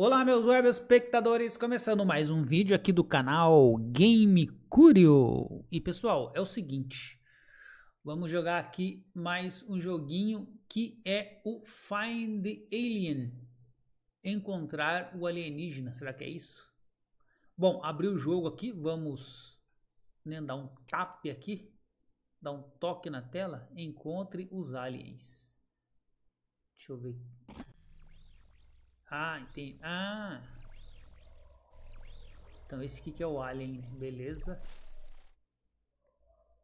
Olá meus web espectadores, começando mais um vídeo aqui do canal Game Curio. E pessoal, é o seguinte, vamos jogar aqui mais um joguinho que é o Find the Alien, encontrar o alienígena, será que é isso? Bom, abri o jogo aqui, vamos né, dar um tap aqui, dar um toque na tela, encontre os aliens. Deixa eu ver ah, entendi. Ah! Então esse aqui que é o alien, beleza.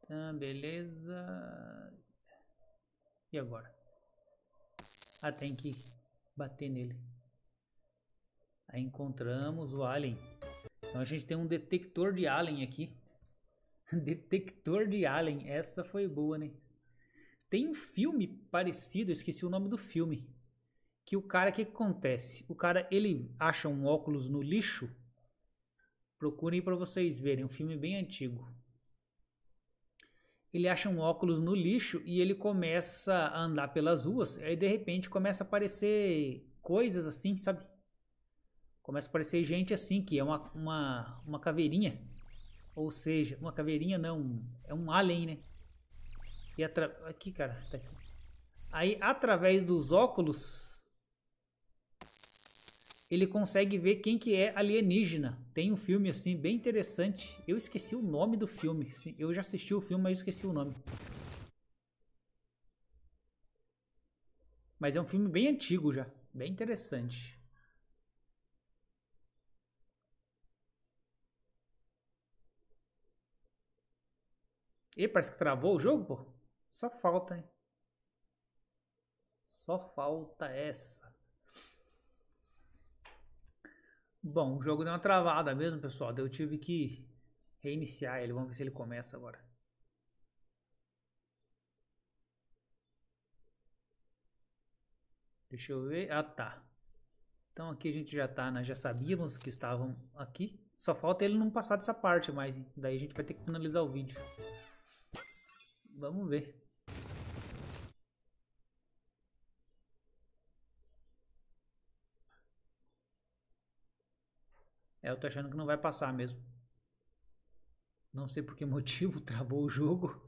Tá, beleza. E agora? Ah, tem que bater nele. Aí encontramos o alien. Então a gente tem um detector de alien aqui. detector de alien. Essa foi boa, né? Tem um filme parecido, esqueci o nome do filme que o cara, o que, que, acontece? O cara, ele acha um óculos no lixo. Procurem para vocês verem, um filme bem antigo. Ele acha um óculos no lixo e ele começa a andar pelas ruas. Aí de repente começa a aparecer coisas assim, sabe? Começa a aparecer gente assim, que é uma, uma, uma caveirinha. Ou seja, uma caveirinha não, é um alien, né? E atra... aqui, cara, tá aqui. Aí através dos óculos ele consegue ver quem que é alienígena. Tem um filme assim bem interessante. Eu esqueci o nome do filme. Eu já assisti o filme, mas esqueci o nome. Mas é um filme bem antigo já, bem interessante. E parece que travou o jogo, pô. Só falta, hein? Só falta essa. Bom, o jogo deu uma travada mesmo, pessoal. Eu tive que reiniciar ele. Vamos ver se ele começa agora. Deixa eu ver. Ah, tá. Então aqui a gente já tá, nós né? já sabíamos que estavam aqui. Só falta ele não passar dessa parte mais. Daí a gente vai ter que finalizar o vídeo. Vamos ver. É, eu tô achando que não vai passar mesmo. Não sei por que motivo travou o jogo.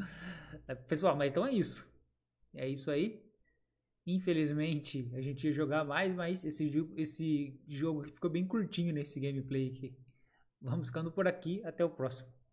É, pessoal, mas então é isso. É isso aí. Infelizmente, a gente ia jogar mais, mas esse, esse jogo ficou bem curtinho nesse gameplay aqui. Vamos ficando por aqui. Até o próximo.